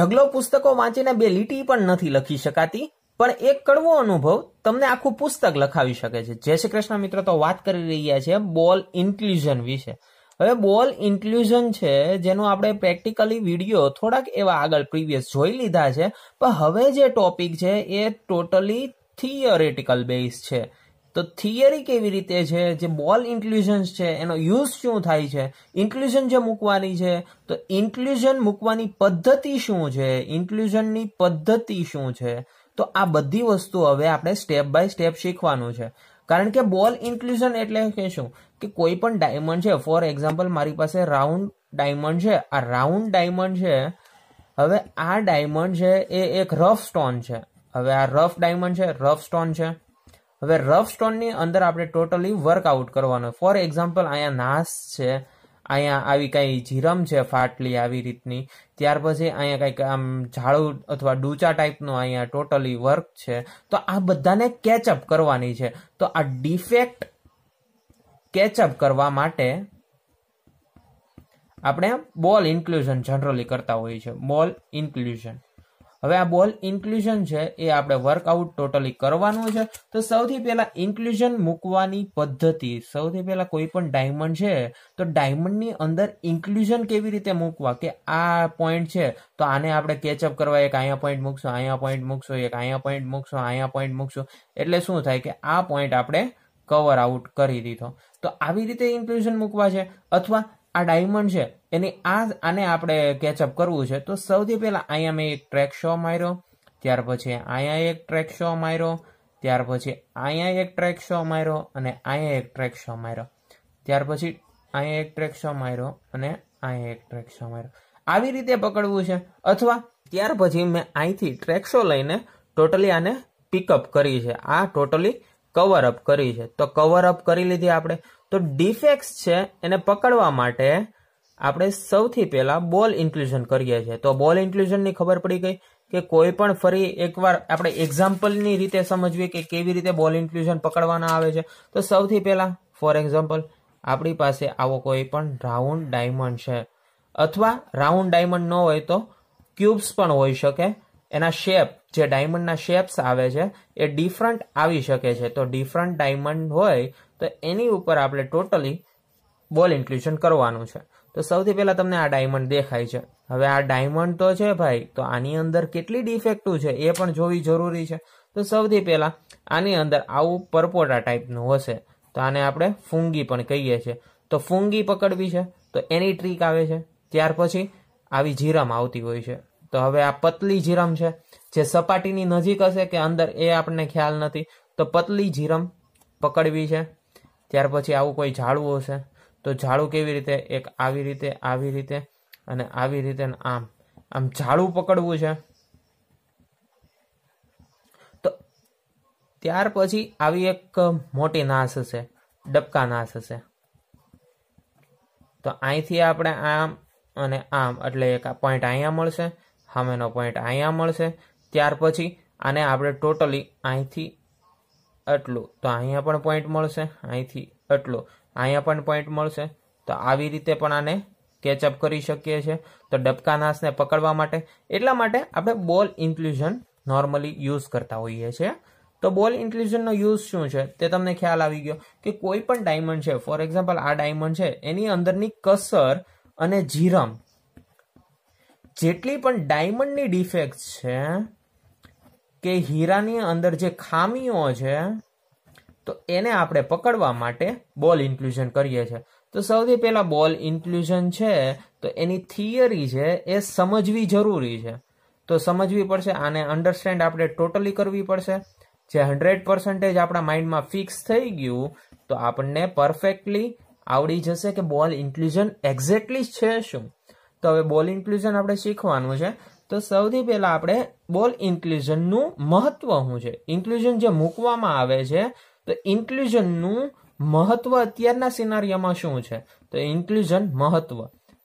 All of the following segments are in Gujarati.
ઢગલો પુસ્તકો વાંચીને બે લીટી પણ નથી લખી શકાતી પણ એક કડવો અનુભવ તમને આખું પુસ્તક લખાવી શકે છે જય શ્રી કૃષ્ણ મિત્રો તો વાત કરી રહ્યા છે બોલ ઇન્ક્લુઝન વિશે હવે બોલ ઇન્ક્લુઝન છે જેનો આપણે પ્રેક્ટિકલી વિડીયો થોડાક એવા આગળ પ્રીવિયસ જોઈ લીધા છે પણ હવે જે ટોપિક છે એ ટોટલી થિયોરેટિકલ બેઝ છે તો થિયરી કેવી રીતે છે જે બોલ ઇન્ક્લુઝન્સ છે એનો યુઝ શું થાય છે ઇન્ક્લુઝન જે મૂકવાની છે તો ઇન્ક્લુઝન મૂકવાની પદ્ધતિ શું છે ઇન્ક્લુઝનની પદ્ધતિ શું છે તો આ બધી વસ્તુ હવે આપણે સ્ટેપ બાય સ્ટેપ શીખવાનું છે કારણ કે બોલ ઇન્ક્લુઝન એટલે કે શું કે કોઈ પણ ડાયમંડ છે ફોર એક્ઝામ્પલ મારી પાસે રાઉન્ડ ડાયમંડ છે આ રાઉન્ડ ડાયમંડ છે હવે આ ડાયમંડ છે એ એક રફ સ્ટોન છે હવે આ રફ ડાયમંડ છે રફ સ્ટોન છે હવે રફ સ્ટોનની અંદર આપણે ટોટલી વર્કઆઉટ કરવાનો ફોર એક્ઝામ્પલ અહીંયા નાસ છે અહીંયા આવી કાંઈ જીરમ છે ફાટલી આવી રીતની ત્યાર પછી અહીંયા કંઈક આમ ઝાડુ અથવા ડૂચા ટાઈપનું અહીંયા ટોટલી વર્ક છે તો આ બધાને કેચઅપ કરવાની છે તો આ ડિફેક્ટ કેચઅપ કરવા માટે આપણે બોલ ઇન્ક્લુઝન જનરલી કરતા હોઈએ છીએ બોલ ઇન્ક્લુઝન હવે આ બોલ ઇન્ક્લુઝન છે એ આપણે વર્કઆઉટ ટોટલી કરવાનું છે તો સૌથી પહેલા ઇન્ક્લુઝન મૂકવાની પદ્ધતિ સૌથી પહેલા કોઈ પણ ડાયમંડ છે તો ડાયમંડની અંદર ઇન્ક્લુઝન કેવી રીતે મૂકવા કે આ પોઈન્ટ છે તો આને આપણે કેચઅપ કરવા એક અહીંયા પોઈન્ટ મૂકશું અહીંયા પોઈન્ટ મૂકશું એક અહીંયા પોઈન્ટ મૂકશું અહીંયા પોઈન્ટ મૂકશું એટલે શું થાય કે આ પોઈન્ટ આપણે કવર આઉટ કરી દીધો તો આવી રીતે ઇન્ક્લુઝન મૂકવા છે અથવા આ ડાયમંડ છે એની આ આને આપણે કેચઅપ કરવું છે તો સૌથી પહેલાં અહીંયા મેં એક ટ્રેક શો માર્યો ત્યાર પછી અહીંયા એક ટ્રેક શો માર્યો ત્યાર પછી અહીંયા એક ટ્રેક શો માર્યો અને અહીંયા એક ટ્રેક શો માર્યો ત્યાર પછી અહીંયા એક ટ્રેક શો માર્યો અને અહીંયા એક ટ્રેક શો માર્યો આવી રીતે પકડવું છે અથવા ત્યાર પછી મેં અહીંથી ટ્રેક શો લઈને ટોટલી આને પિકઅપ કરી છે આ ટોટલી કવર અપ કરી છે તો કવર અપ કરી લીધી આપણે તો ડિફેક્ટ્સ છે એને પકડવા માટે આપણે સૌથી પહેલા બોલ ઇન્ક્લુઝન કરીએ છીએ તો બોલ ઇન્ક્લુઝનની ખબર પડી ગઈ કે કોઈ પણ ફરી એકવાર આપણે એક્ઝામ્પલની રીતે સમજવી કે કેવી રીતે બોલ ઇન્ક્લુઝન પકડવાના આવે છે તો સૌથી પહેલા ફોર એક્ઝામ્પલ આપણી પાસે આવો કોઈ પણ રાઉન્ડ ડાયમંડ છે અથવા રાઉન્ડ ડાયમંડ ન હોય તો ક્યુબ્સ પણ હોઈ શકે એના શેપ જે ડાયમંડના શેપ્સ આવે છે એ ડિફરન્ટ આવી શકે છે તો ડિફરન્ટ ડાયમંડ હોય તો એની ઉપર આપણે ટોટલી બોલ ઇન્ક્લુઝન કરવાનું છે તો સૌથી પહેલાં તમને આ ડાયમંડ દેખાય છે હવે આ ડાયમંડ તો છે ભાઈ તો આની અંદર કેટલી ડિફેક્ટિવ છે એ પણ જોવી જરૂરી છે તો સૌથી પહેલાં આની અંદર આવું પરપોટા ટાઈપનું હશે તો આને આપણે ફૂંગી પણ કહીએ છીએ તો ફૂંગી પકડવી છે તો એની ટ્રીક આવે છે ત્યાર પછી આવી જીરામાં આવતી હોય છે તો હવે આ પતલી જીરમ છે જે સપાટીની નજીક હશે કે અંદર એ આપણને ખ્યાલ નથી તો પતલી જીરમ પકડવી છે ત્યાર પછી આવું કોઈ ઝાડવું હશે તો ઝાડું કેવી રીતે એક આવી રીતે આવી રીતે અને આવી રીતે આમ આમ ઝાડું પકડવું છે તો ત્યાર પછી આવી એક મોટી નાશ હશે ડબકા નાશ હશે તો અહીંથી આપણે આમ અને આમ એટલે એક પોઈન્ટ અહીંયા મળશે સામેનો પોઈન્ટ અહીંયા મળશે ત્યાર પછી આને આપણે ટોટલી અહીંથી આટલું તો અહીંયા પણ પોઈન્ટ મળશે અહીંથી આટલું અહીંયા પણ પોઈન્ટ મળશે તો આવી રીતે પણ આને કેચઅપ કરી શકીએ છીએ તો ડબકા નાશને પકડવા માટે એટલા માટે આપણે બોલ ઇન્ક્લુઝન નોર્મલી યુઝ કરતા હોઈએ છીએ તો બોલ ઇન્ક્લુઝનનો યુઝ શું છે તે તમને ખ્યાલ આવી ગયો કે કોઈ પણ ડાયમંડ છે ફોર એક્ઝામ્પલ આ ડાયમંડ છે એની અંદરની કસર અને જીરમ જેટલી પણ ડાયમંડની ડિફેક્ટ છે કે હીરાની અંદર જે ખામીઓ છે તો એને આપણે પકડવા માટે બોલ ઇન્ક્લુઝન કરીએ છીએ તો સૌથી પહેલાં બોલ ઇન્ક્લુઝન છે તો એની થિયરી છે એ સમજવી જરૂરી છે તો સમજવી પડશે આને અન્ડરસ્ટેન્ડ આપણે ટોટલી કરવી પડશે જે હંડ્રેડ પર્સન્ટેજ આપણા માઇન્ડમાં ફિક્સ થઈ ગયું તો આપણને પરફેક્ટલી આવડી જશે કે બોલ ઇન્ક્લુઝન એક્ઝેક્ટલી છે શું તો હવે બોલ ઇન્ક્લુઝન આપણે શીખવાનું છે તો સૌથી પહેલાં આપણે બોલ ઇન્ક્લુઝનનું મહત્વ શું છે ઇન્ક્લુઝન જે મૂકવામાં આવે છે તો ઇન્ક્લુઝનનું મહત્વ અત્યારના સિનારીઓમાં શું છે તો ઇન્ક્લુઝન મહત્વ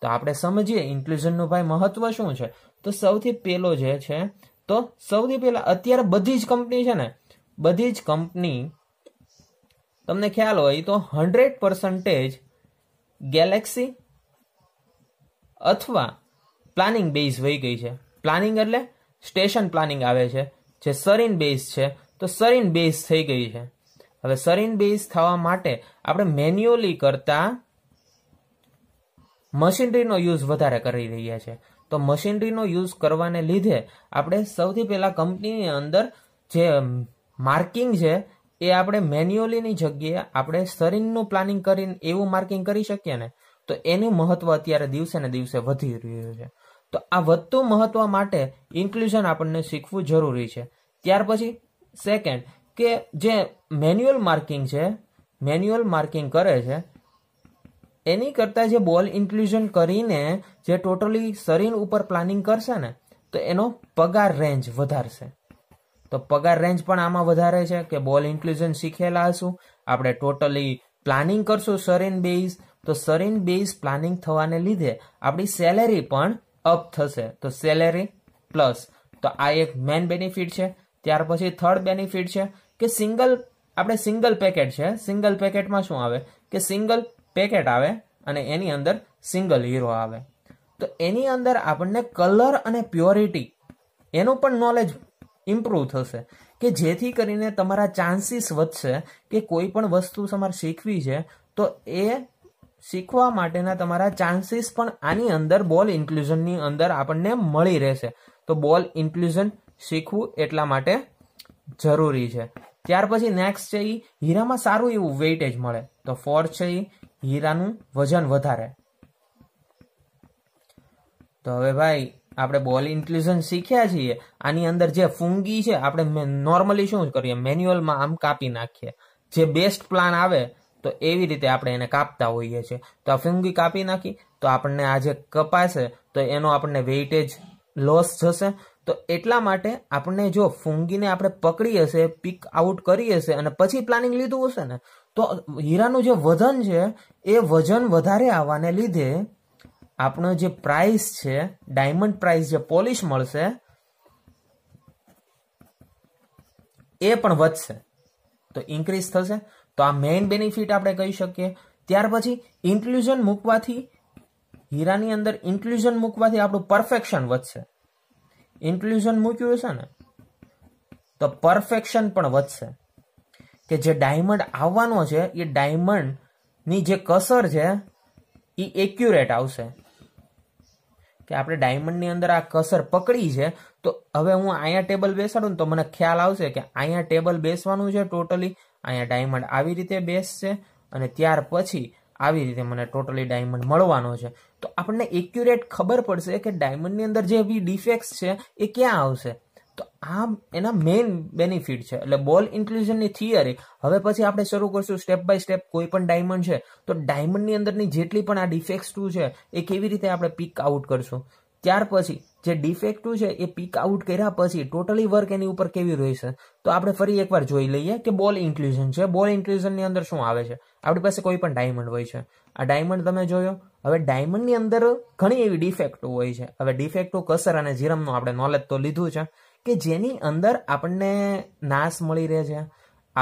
તો આપણે સમજીએ ઇન્ક્લુઝનનું ભાઈ મહત્વ શું છે તો સૌથી પહેલો જે છે તો સૌથી પહેલા અત્યારે બધી જ કંપની છે ને બધી જ કંપની તમને ખ્યાલ હોય તો હંડ્રેડ પર્સન્ટેજ ગેલેક્સી અથવા પ્લાનિંગ બેઝ વહી ગઈ છે પ્લાનિંગ એટલે સ્ટેશન પ્લાનિંગ આવે છે જે સરીન બેઝ છે તો સરીન બેઝ થઈ ગઈ છે હવે સરીન બેઝ થવા માટે આપણે મેન્યુઅલી કરતા મશીનરીનો યુઝ વધારે કરી રહ્યા છે તો મશીનરીનો યુઝ કરવાને લીધે આપણે સૌથી પહેલાં કંપનીની અંદર જે માર્કિંગ છે એ આપણે મેન્યુઅલીની જગ્યાએ આપણે સરીનનું પ્લાનિંગ કરીને એવું માર્કિંગ કરી શકીએ ને તો એનું મહત્વ અત્યારે દિવસે ને દિવસે વધી રહ્યું છે તો આ વધતું મહત્વ માટે ઇન્ક્લુઝન આપણને શીખવું જરૂરી છે ત્યાર પછી સેકન્ડ કે જે મેન્યુઅલ માર્કિંગ છે મેન્યુઅલ માર્કિંગ કરે છે એની કરતા જે બોલ ઇન્ક્લુઝન કરીને જે ટોટલી શરીર ઉપર પ્લાનિંગ કરશે ને તો એનો પગાર રેન્જ વધારશે તો પગાર રેન્જ પણ આમાં વધારે છે કે બોલ ઇન્ક્લુઝન શીખેલા હશું આપણે ટોટલી પ્લાનિંગ કરશું શરીર બેઝ તો સરીન બેઝ પ્લાનિંગ થવાને લીધે આપણી સેલેરી પણ અપ થશે તો સેલેરી પ્લસ તો આ એક મેન બેનિફિટ છે ત્યાર પછી થર્ડ બેનિફિટ છે કે સિંગલ આપણે સિંગલ પેકેટ છે સિંગલ પેકેટમાં શું આવે કે સિંગલ પેકેટ આવે અને એની અંદર સિંગલ હીરો આવે તો એની અંદર આપણને કલર અને પ્યોરિટી એનું પણ નોલેજ ઇમ્પ્રૂવ થશે કે જેથી કરીને તમારા ચાન્સીસ વધશે કે કોઈ પણ વસ્તુ તમારે શીખવી છે તો એ શીખવા માટેના તમારા ચાન્સીસ પણ આની અંદર બોલ ઇન્ક્લુઝનની અંદર આપણને મળી રહેશે તો બોલ ઇન્ક્લુઝન શીખવું એટલા માટે જરૂરી છે ત્યાર પછી નેક્સ્ટ છે એ હીરામાં સારું એવું વેઇટેજ મળે તો ફોર છે એ હીરાનું વજન વધારે તો હવે ભાઈ આપણે બોલ ઇન્ક્લુઝન શીખ્યા છીએ આની અંદર જે ફૂંગી છે આપણે નોર્મલી શું કરીએ મેન્યુઅલમાં આમ કાપી નાખીએ જે બેસ્ટ પ્લાન આવે તો એવી રીતે આપણે એને કાપતા હોઈએ છીએ તો આ ફિંગી કાપી નાખી તો આપણને આ જે કપાશે તો એનો આપણને વેઇટેજ લોસ જશે તો એટલા માટે આપણે જો ફૂંગીને આપણે પકડી હશે પિક આઉટ કરી હશે અને પછી પ્લાનિંગ લીધું હશે ને તો હીરાનું જે વજન છે એ વજન વધારે આવવાને લીધે આપણો જે પ્રાઇસ છે ડાયમંડ પ્રાઇસ જે પોલિશ મળશે એ પણ વધશે તો ઇન્ક્રીઝ થશે તો આ મેઇન બેનિફિટ આપણે કહી શકીએ ત્યાર પછી ઇન્ક્લુઝન મૂકવાથી હીરાની અંદર ઇન્ક્લુઝન મૂકવાથી આપણું પરફેક્શન વધશે ઇન્ક્લુઝન મૂક્યું છે ને તો પરફેક્શન પણ વધશે કે જે ડાયમંડ આવવાનો છે એ ડાયમંડની જે કસર છે એ એક્યુરેટ આવશે કે આપણે ડાયમંડની અંદર આ કસર પકડી છે તો હવે હું અહીંયા ટેબલ બેસાડું ને તો મને ખ્યાલ આવશે કે અહીંયા ટેબલ બેસવાનું છે ટોટલી અહીંયા ડાયમંડ આવી રીતે બેસશે અને ત્યાર પછી આવી રીતે મને ટોટલી ડાયમંડ મળવાનો છે તો આપણને એક્યુરેટ ખબર પડશે કે ડાયમંડની અંદર જે બી ડિફેક્ટ્સ છે એ ક્યાં આવશે તો આ એના મેઇન બેનિફિટ છે એટલે બોલ ઇન્ક્લુઝનની થિયરી હવે પછી આપણે શરૂ કરશું સ્ટેપ બાય સ્ટેપ કોઈ પણ ડાયમંડ છે તો ડાયમંડની અંદરની જેટલી પણ આ ડિફેક્ટ્સ ટુ છે એ કેવી રીતે આપણે પિક આઉટ કરશું ત્યાર પછી જે ડિફેક્ટિવ છે એ પીક આઉટ કર્યા પછી ટોટલી વર્ક એની ઉપર કેવી રહી છે તો આપણે ફરી એકવાર જોઈ લઈએ કે બોલ ઇન્ક્લુઝન છે બોલ ઇન્ક્લુઝનની અંદર શું આવે છે આપણી પાસે કોઈ પણ ડાયમંડ હોય છે આ ડાયમંડ તમે જોયો હવે ડાયમંડની અંદર ઘણી એવી ડિફેક્ટિવ હોય છે હવે ડિફેક્ટિવ કસર અને જીરમનું આપણે નોલેજ તો લીધું છે કે જેની અંદર આપણને નાશ મળી રહે છે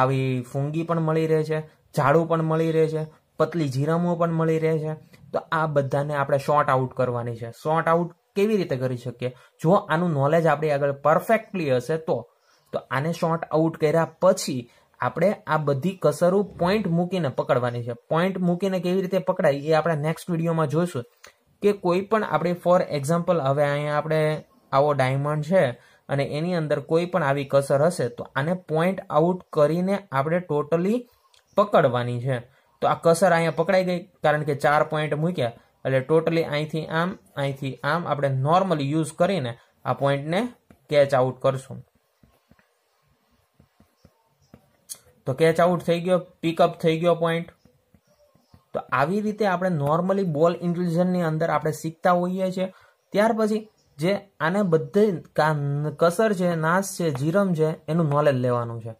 આવી ફૂંગી પણ મળી રહે છે ઝાડું પણ મળી રહે છે પતલી જીરામો પણ મળી રહે છે તો આ બધાને આપણે શોર્ટ આઉટ કરવાની છે શોર્ટ આઉટ કેવી રીતે કરી શકીએ જો આનું નોલેજ આપણી આગળ પરફેક્ટલી હશે તો તો આને શોર્ટ આઉટ કર્યા પછી આપણે આ બધી કસરો પોઈન્ટ મૂકીને પકડવાની છે પોઈન્ટ મૂકીને કેવી રીતે પકડાય એ આપણે નેક્સ્ટ વિડીયોમાં જોઈશું કે કોઈ પણ આપણે ફોર એક્ઝામ્પલ હવે અહીંયા આપણે આવો ડાયમંડ છે અને એની અંદર કોઈ પણ આવી કસર હશે તો આને પોઈન્ટ આઉટ કરીને આપણે ટોટલી પકડવાની છે તો આ કસર અહીંયા પકડાઈ ગઈ કારણ કે ચાર પોઈન્ટ મૂક્યા એટલે ટોટલી અહીંથી આમ અહીંથી આમ આપણે નોર્મલી યુઝ કરીને આ પોઈન્ટને કેચ આઉટ કરશું તો કેચ આઉટ થઈ ગયો પિકઅપ થઈ ગયો પોઈન્ટ તો આવી રીતે આપણે નોર્મલી બોલ ઇન્ટેલિજન્સની અંદર આપણે શીખતા હોઈએ છીએ ત્યાર પછી જે આને બધે કસર છે નાશ છે જીરમ છે એનું નોલેજ લેવાનું છે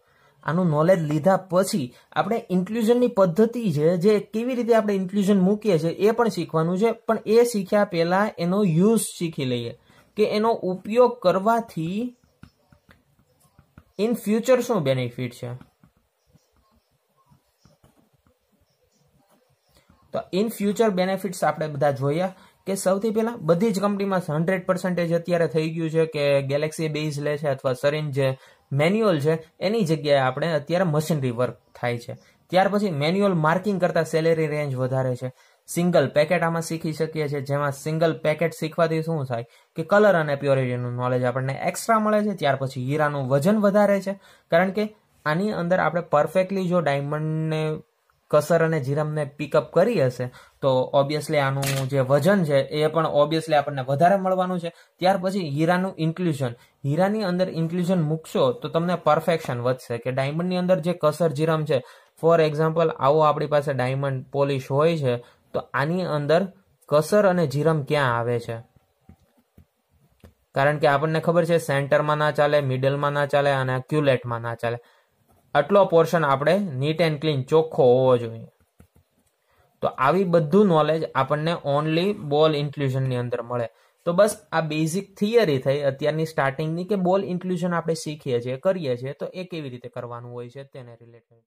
આનું નોલેજ લીધા પછી આપણે ઇન્ક્લુઝનની પદ્ધતિ છે જે કેવી રીતે આપણે ઇન્ક્લુઝન મૂકીએ છીએ એ પણ શીખવાનું છે પણ એ શીખ્યા પહેલાં એનો યુઝ શીખી લઈએ કે એનો ઉપયોગ કરવાથી ઇન ફ્યુચર શું બેનિફિટ છે તો ઇન ફ્યુચર બેનિફિટ્સ આપણે બધા જોયા કે સૌથી પહેલા બધી જ કંપનીમાં હંડ્રેડ પર્સન્ટેજ અત્યારે થઈ ગયું છે કે ગેલેક્સી બેઝ લે છે અથવા સરિન છે મેન્યુઅલ છે એની જગ્યાએ આપણે અત્યારે મશીનરી વર્ક થાય છે ત્યાર પછી મેન્યુઅલ માર્કિંગ કરતાં સેલેરી રેન્જ વધારે છે સિંગલ પેકેટ આમાં શીખી શકીએ છીએ જેમાં સિંગલ પેકેટ શીખવાથી શું થાય કે કલર અને પ્યોરિટીનું નોલેજ આપણને એક્સ્ટ્રા મળે છે ત્યાર પછી હીરાનું વજન વધારે છે કારણ કે આની અંદર આપણે પરફેક્ટલી જો ડાયમંડને કસર અને જીરમને પિકઅપ કરી હશે તો ઓબ્વિયસલી આનું જે વજન છે એ પણ ઓબ્વિયસલી આપણને વધારે મળવાનું છે ત્યાર પછી હીરાનું ઇન્ક્લુઝન હીરાની અંદર ઇન્ક્લુઝન મૂકશો તો તમને પરફેક્શન વધશે કે ડાયમંડની અંદર જે કસર જીરમ છે ફોર એક્ઝામ્પલ આવો આપણી પાસે ડાયમંડ પોલિશ હોય છે તો આની અંદર કસર અને જીરમ ક્યાં આવે છે કારણ કે આપણને ખબર છે સેન્ટરમાં ના ચાલે મિડલમાં ના ચાલે અને ક્યુલેટમાં ના ચાલે આટલો પોર્શન આપણે નીટ એન્ડ ક્લીન ચોખ્ખો હોવો જોઈએ તો આવી બધું નોલેજ આપણને ઓનલી બોલ ઇન્ક્લુઝનની અંદર મળે તો બસ આ બેઝિક થિયરી થઈ અત્યારની સ્ટાર્ટિંગની કે બોલ ઇન્ક્લુઝન આપણે શીખીએ છીએ કરીએ છીએ તો એ કેવી રીતે કરવાનું હોય છે તેને રિલેટેડ